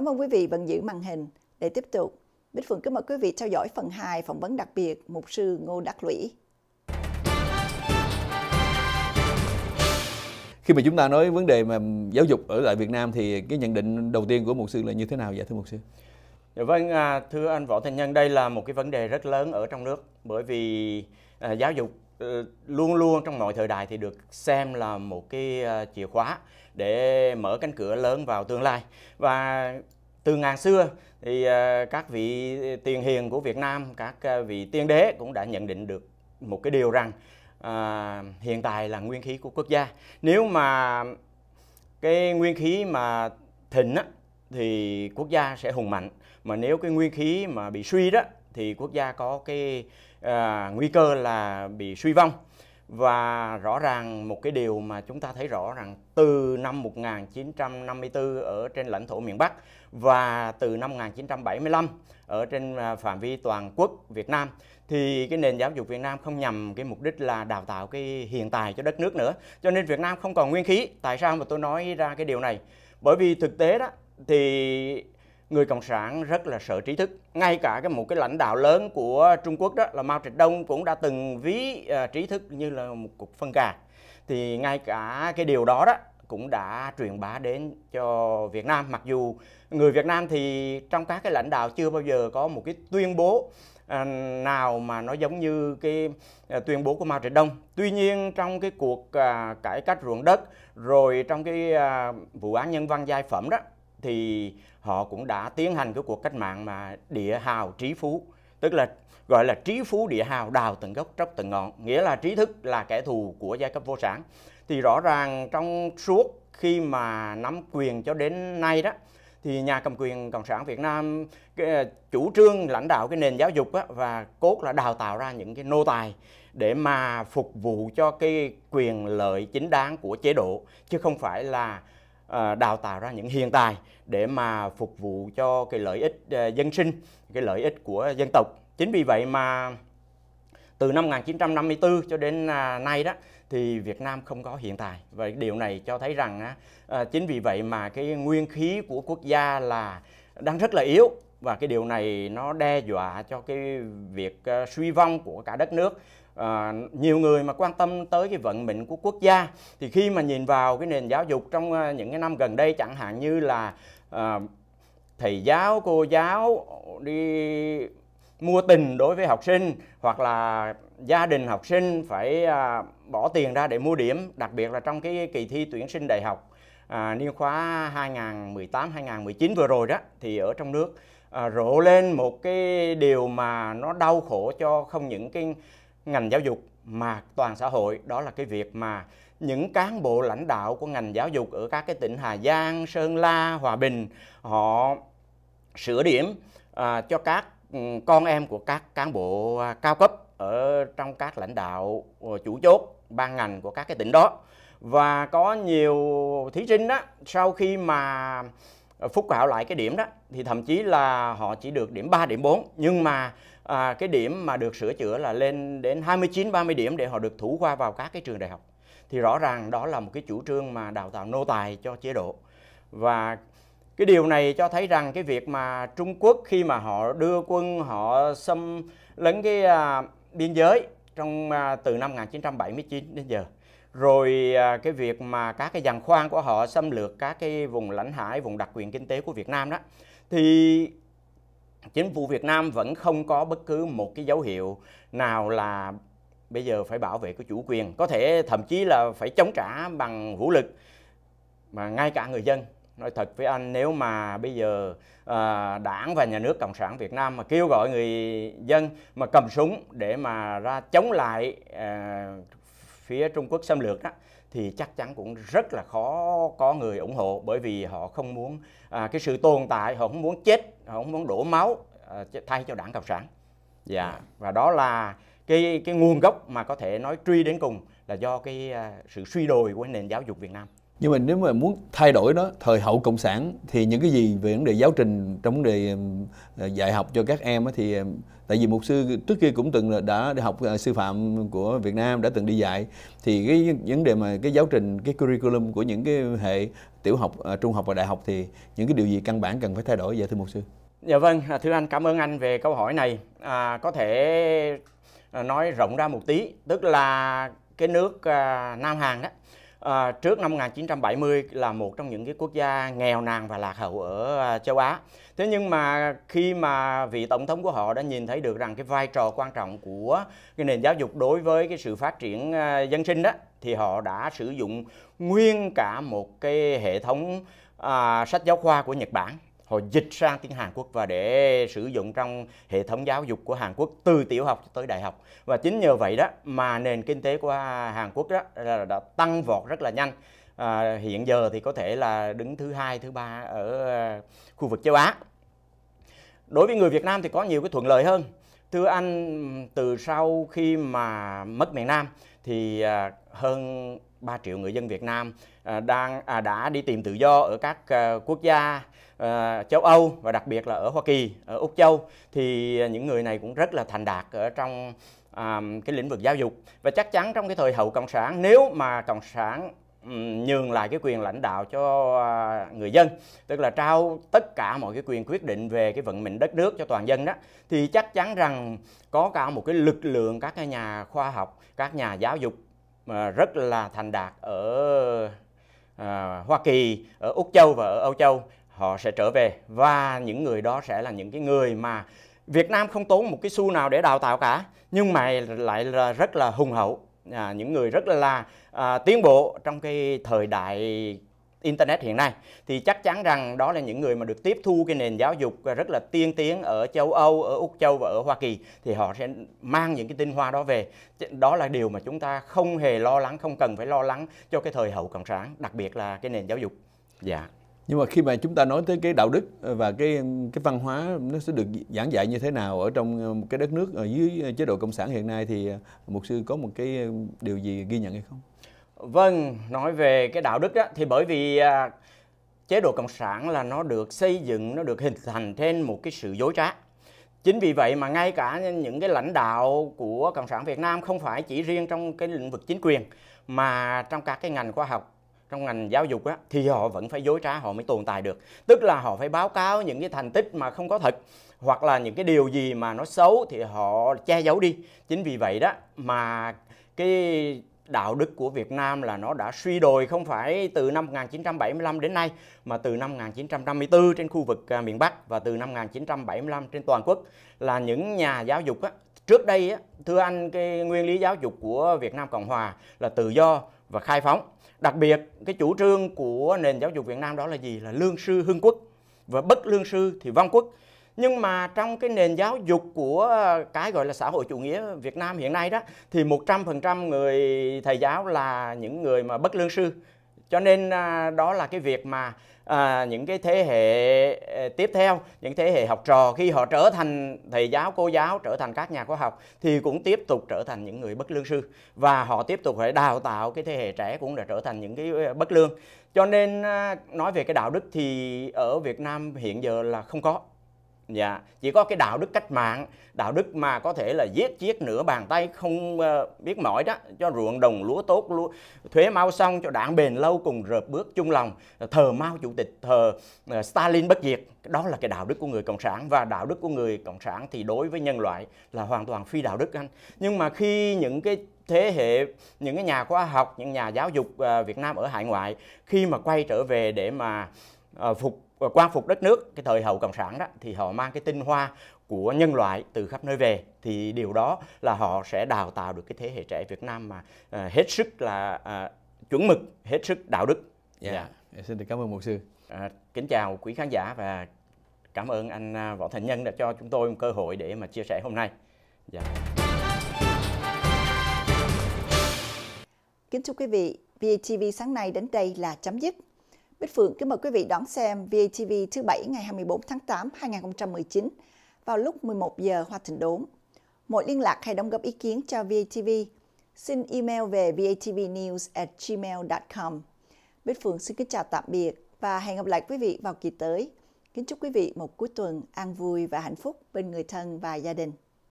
Cảm ơn quý vị vẫn giữ màn hình. Để tiếp tục, Bích Phượng kính mời quý vị theo dõi phần 2 phỏng vấn đặc biệt Mục sư Ngô Đắc Lũy. Khi mà chúng ta nói vấn đề mà giáo dục ở lại Việt Nam thì cái nhận định đầu tiên của mục sư là như thế nào vậy thưa mục sư? Dạ vâng, à, thưa anh Võ Thành Nhân, đây là một cái vấn đề rất lớn ở trong nước bởi vì à, giáo dục Ờ, luôn luôn trong mọi thời đại thì được xem là một cái ờ, chìa khóa để mở cánh cửa lớn vào tương lai và từ ngàn xưa thì ờ, các vị tiền hiền của Việt Nam các vị tiên đế cũng đã nhận định được một cái điều rằng à, hiện tại là nguyên khí của quốc gia nếu mà cái nguyên khí mà thịnh á, thì quốc gia sẽ hùng mạnh mà nếu cái nguyên khí mà bị suy đó thì quốc gia có cái à, nguy cơ là bị suy vong và rõ ràng một cái điều mà chúng ta thấy rõ rằng từ năm 1954 ở trên lãnh thổ miền Bắc và từ năm 1975 ở trên à, phạm vi toàn quốc Việt Nam thì cái nền giáo dục Việt Nam không nhằm cái mục đích là đào tạo cái hiện tài cho đất nước nữa. Cho nên Việt Nam không còn nguyên khí. Tại sao mà tôi nói ra cái điều này? Bởi vì thực tế đó thì người cộng sản rất là sợ trí thức ngay cả cái một cái lãnh đạo lớn của trung quốc đó là mao trạch đông cũng đã từng ví uh, trí thức như là một cục phân gà thì ngay cả cái điều đó đó cũng đã truyền bá đến cho Việt Nam mặc dù người Việt Nam thì trong các cái lãnh đạo chưa bao giờ có một cái tuyên bố ờ, nào mà nó giống như cái ờ, tuyên bố của Mao Trạch Đông. Tuy nhiên trong cái cuộc cải cách ruộng đất rồi trong cái vụ án nhân văn giai phẩm đó thì họ cũng đã tiến hành cái cuộc cách mạng mà địa hào trí phú tức là gọi là trí phú địa hào đào từng gốc tróc từng ngọn nghĩa là trí thức là kẻ thù của giai cấp vô sản thì rõ ràng trong suốt khi mà nắm quyền cho đến nay đó thì nhà cầm quyền cộng sản Việt Nam cái ờ, chủ trương lãnh đạo cái nền giáo dục á, và cốt là đào tạo ra những cái nô tài để mà phục vụ cho cái quyền lợi chính đáng của chế độ chứ không phải là Ờ, đào tạo ra những hiện tài để mà phục vụ cho cái lợi ích ờ, dân sinh, cái lợi ích của dân tộc. Chính vì vậy mà từ năm 1954 cho đến à, nay đó thì Việt Nam không có hiện tài và điều này cho thấy rằng à, chính vì vậy mà cái nguyên khí của quốc gia là đang rất là yếu và cái điều này nó đe dọa cho cái việc suy vong của cả đất nước à, nhiều người mà quan tâm tới cái vận mệnh của quốc gia thì khi mà nhìn vào cái nền giáo dục trong ờ, những cái năm gần đây chẳng hạn như là à, thầy giáo cô giáo đi mua tình đối với học sinh hoặc là gia đình học sinh phải à, bỏ tiền ra để mua điểm đặc biệt là trong cái kỳ thi tuyển sinh đại học à, niên khóa 2018-2019 vừa rồi đó thì ở trong nước à, rộ lên một cái điều mà nó đau khổ cho không những cái ngành giáo dục mà toàn xã hội đó là cái việc mà những cán bộ lãnh đạo của ngành giáo dục ở các cái tỉnh Hà Giang, Sơn La, Hòa Bình họ sửa điểm à, cho các ừ, con em của các cán bộ à, cao cấp ở trong các lãnh đạo ờ, chủ chốt ban ngành của các cái tỉnh đó và có nhiều thí sinh đó sau khi mà phúc khảo lại cái điểm đó thì thậm chí là họ chỉ được điểm 3 điểm 4 nhưng mà à, cái điểm mà được sửa chữa là lên đến 29 30 điểm để họ được thủ khoa vào các cái trường đại học. Thì rõ ràng đó là một cái chủ trương mà đào tạo nô tài cho chế độ. Và cái điều này cho thấy rằng cái việc mà Trung Quốc khi mà họ đưa quân họ xâm lấn cái à, biên giới trong à, từ năm 1979 đến giờ rồi à, cái việc mà các cái giàn khoan của họ xâm lược các cái vùng lãnh hải vùng đặc quyền kinh tế của Việt Nam đó thì chính phủ Việt Nam vẫn không có bất cứ một cái dấu hiệu nào là bây giờ phải bảo vệ cái chủ quyền có thể thậm chí là phải chống trả bằng vũ lực mà ngay cả người dân nói thật với anh nếu mà bây giờ à, đảng và nhà nước cộng sản việt nam mà kêu gọi người dân mà cầm súng để mà ra chống lại à, phía trung quốc xâm lược đó thì chắc chắn cũng rất là khó có người ủng hộ bởi vì họ không muốn à, cái sự tồn tại họ không muốn chết họ không muốn đổ máu à, thay cho đảng cộng sản dạ, dạ và đó là cái cái nguồn gốc mà có thể nói truy đến cùng là do cái uh, sự suy đồi của nền giáo dục Việt Nam nhưng mà nếu mà muốn thay đổi đó thời hậu cộng sản thì những cái gì về vấn đề giáo trình trong vấn đề ờ, dạy học cho các em thì tại vì một sư trước kia cũng từng đã học ờ, sư phạm của Việt Nam đã từng đi dạy thì cái vấn đề mà cái giáo trình cái curriculum của những cái hệ tiểu học ờ, trung học và đại học thì những cái điều gì căn bản cần phải thay đổi vậy thưa một sư dạ vâng à, thưa anh cảm ơn anh về câu hỏi này à, có thể nói rộng ra một tí tức là cái nước à, Nam Hàn đó À, trước năm 1970 là một trong những cái quốc gia nghèo nàn và lạc hậu ở ờ, châu Á. Thế nhưng mà khi mà vị tổng thống của họ đã nhìn thấy được rằng cái vai trò quan trọng của cái nền giáo dục đối với cái sự phát triển ờ, dân sinh đó thì họ đã sử dụng nguyên cả một cái hệ thống à, sách giáo khoa của Nhật Bản họ dịch sang tiếng Hàn Quốc và để sử dụng trong hệ thống giáo dục của Hàn Quốc từ tiểu học tới đại học và chính nhờ vậy đó mà nền kinh tế của Hàn Quốc đó là đã tăng vọt rất là nhanh à, hiện giờ thì có thể là đứng thứ hai thứ ba ở à, khu vực châu Á đối với người Việt Nam thì có nhiều cái thuận lợi hơn Thưa anh, từ sau khi mà mất miền Nam thì à, hơn 3 triệu người dân Việt Nam à, đang à, đã đi tìm tự do ở các quốc gia châu Âu và đặc biệt là ở Hoa Kỳ, ở Úc Châu thì những người này cũng rất là thành đạt ở trong cái lĩnh vực giáo dục và chắc chắn trong cái thời hậu cộng sản nếu mà cộng sản nhường lại cái quyền lãnh đạo cho à, người dân tức là trao tất cả mọi cái quyền quyết định về cái vận mệnh đất nước cho toàn dân đó thì chắc chắn rằng có cả một cái lực lượng các cái nhà khoa học các nhà giáo dục à, rất là thành đạt ở à, Hoa Kỳ ở Úc Châu và ở Âu Châu họ sẽ trở về và những người đó sẽ là những cái người mà Việt Nam không tốn một cái xu nào để đào tạo cả nhưng mà lại là rất là hùng hậu à, những người rất là, à, tiến bộ trong cái thời đại internet hiện nay thì chắc chắn rằng đó là những người mà được tiếp thu cái nền giáo dục rất là tiên tiến ở châu Âu, ở Úc châu và ở Hoa Kỳ thì họ sẽ mang những cái tinh hoa đó về. Đó là điều mà chúng ta không hề lo lắng, không cần phải lo lắng cho cái thời hậu cộng sản, đặc biệt là cái nền giáo dục. Dạ nhưng mà khi mà chúng ta nói tới cái đạo đức ờ, và cái cái văn hóa nó sẽ được giảng dạy như thế nào ở trong ờ, cái đất nước ở dưới ờ, chế độ cộng sản hiện nay thì mục sư có một cái điều gì ghi nhận hay không? Vâng, nói về cái đạo đức đó thì bởi vì à, chế độ cộng sản là nó được xây dựng nó được hình thành trên một cái sự dối trá. Chính vì vậy mà ngay cả những cái lãnh đạo của cộng sản Việt Nam không phải chỉ riêng trong cái lĩnh vực chính quyền mà trong các cái ngành khoa học trong ngành giáo dục á, thì họ vẫn phải dối trá họ mới tồn tại được tức là họ phải báo cáo những cái thành tích mà không có thật hoặc là những cái điều gì mà nó xấu thì họ che giấu đi chính vì vậy đó mà cái đạo đức của Việt Nam là nó đã suy đồi không phải từ năm 1975 đến nay mà từ năm 1954 trên khu vực à, miền Bắc và từ năm 1975 trên toàn quốc là những nhà giáo dục á, trước đây á, thưa anh cái nguyên lý giáo dục của Việt Nam Cộng Hòa là tự do và khai phóng. Đặc biệt cái chủ trương của nền giáo dục Việt Nam đó là gì? Là lương sư hưng quốc và bất lương sư thì vong quốc. Nhưng mà trong cái nền giáo dục của cái gọi là xã hội chủ nghĩa Việt Nam hiện nay đó thì 100% người thầy giáo là những người mà bất lương sư. Cho nên à, đó là cái việc mà à, những cái thế hệ à, tiếp theo những thế hệ học trò khi họ trở thành thầy giáo cô giáo trở thành các nhà khoa học thì cũng tiếp tục trở thành những người bất lương sư và họ tiếp tục phải đào tạo cái thế hệ trẻ cũng đã trở thành những cái à, bất lương cho nên à, nói về cái đạo đức thì ở Việt Nam hiện giờ là không có dạ chỉ có cái đạo đức cách mạng đạo đức mà có thể là giết chiếc nửa bàn tay không ờ, biết mỏi đó cho ruộng đồng lúa tốt lúa thuế mau xong cho đảng bền lâu cùng rợp bước chung lòng thờ mao chủ tịch thờ ờ, stalin bất diệt đó là cái đạo đức của người cộng sản và đạo đức của người cộng sản thì đối với nhân loại là hoàn toàn phi đạo đức anh nhưng mà khi những cái thế hệ những cái nhà khoa học những nhà giáo dục ờ, việt nam ở hải ngoại khi mà quay trở về để mà Ờ, phục ờ, quan phục đất nước cái thời hậu cộng sản đó thì họ mang cái tinh hoa của nhân loại từ khắp nơi về thì điều đó là họ sẽ đào tạo được cái thế hệ trẻ Việt Nam mà ờ, hết sức là chuẩn mực hết sức đạo đức. Dạ. Yeah. Dạ. Yeah. Dạ, xin được cảm ơn mục sư. À, kính chào quý khán giả và cảm ơn anh Võ Thành Nhân đã cho chúng tôi một cơ hội để mà chia sẻ hôm nay. Dạ. Kính thưa quý vị, VTV sáng nay đến đây là chấm dứt. Bích Phượng kính mời quý vị đón xem VTV thứ Bảy ngày 24 tháng 8 2019 vào lúc 11 giờ Hoa Thịnh Đốn. Mọi liên lạc hay đóng góp ý kiến cho VTV xin email về vatvnews@gmail.com. Bích Phượng xin kính chào tạm biệt và hẹn gặp lại quý vị vào kỳ tới. Kính chúc quý vị một cuối tuần an vui và hạnh phúc bên người thân và gia đình.